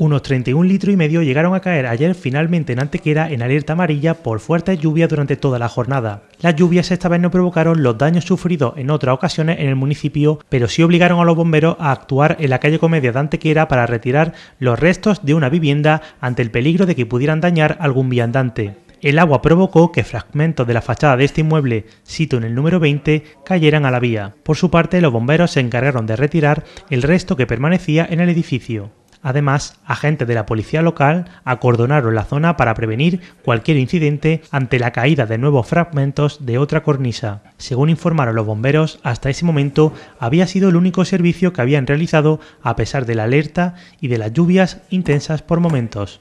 Unos 31 litros y medio llegaron a caer ayer finalmente en Antequera en alerta amarilla por fuertes lluvias durante toda la jornada. Las lluvias esta vez no provocaron los daños sufridos en otras ocasiones en el municipio, pero sí obligaron a los bomberos a actuar en la calle Comedia de Antequera para retirar los restos de una vivienda ante el peligro de que pudieran dañar algún viandante. El agua provocó que fragmentos de la fachada de este inmueble, sito en el número 20, cayeran a la vía. Por su parte, los bomberos se encargaron de retirar el resto que permanecía en el edificio. Además, agentes de la policía local acordonaron la zona para prevenir cualquier incidente ante la caída de nuevos fragmentos de otra cornisa. Según informaron los bomberos, hasta ese momento había sido el único servicio que habían realizado a pesar de la alerta y de las lluvias intensas por momentos.